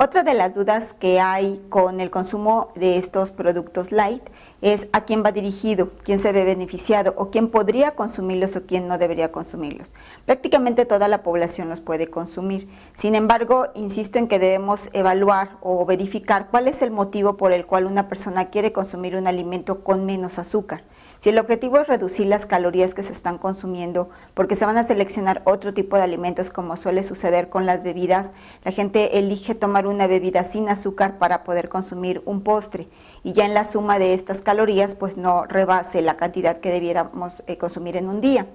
Otra de las dudas que hay con el consumo de estos productos light es a quién va dirigido, quién se ve beneficiado o quién podría consumirlos o quién no debería consumirlos. Prácticamente toda la población los puede consumir. Sin embargo, insisto en que debemos evaluar o verificar cuál es el motivo por el cual una persona quiere consumir un alimento con menos azúcar. Si el objetivo es reducir las calorías que se están consumiendo, porque se van a seleccionar otro tipo de alimentos como suele suceder con las bebidas, la gente elige tomar una bebida sin azúcar para poder consumir un postre y ya en la suma de estas calorías pues no rebase la cantidad que debiéramos eh, consumir en un día.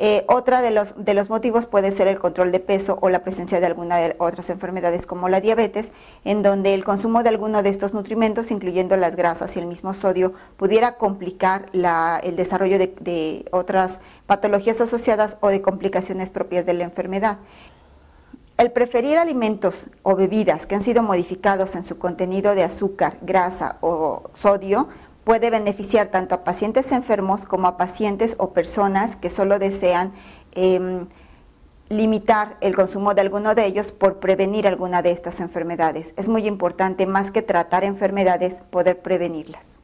Eh, otra de los, de los motivos puede ser el control de peso o la presencia de alguna de otras enfermedades como la diabetes, en donde el consumo de alguno de estos nutrimentos, incluyendo las grasas y el mismo sodio, pudiera complicar el desarrollo de otras patologías asociadas o de complicaciones propias de la enfermedad. El preferir alimentos o bebidas que han sido modificados en su contenido de azúcar, grasa o sodio puede beneficiar tanto a pacientes enfermos como a pacientes o personas que solo desean em, limitar el consumo de alguno de ellos por prevenir alguna de estas enfermedades. Es muy importante, más que tratar enfermedades, poder prevenirlas.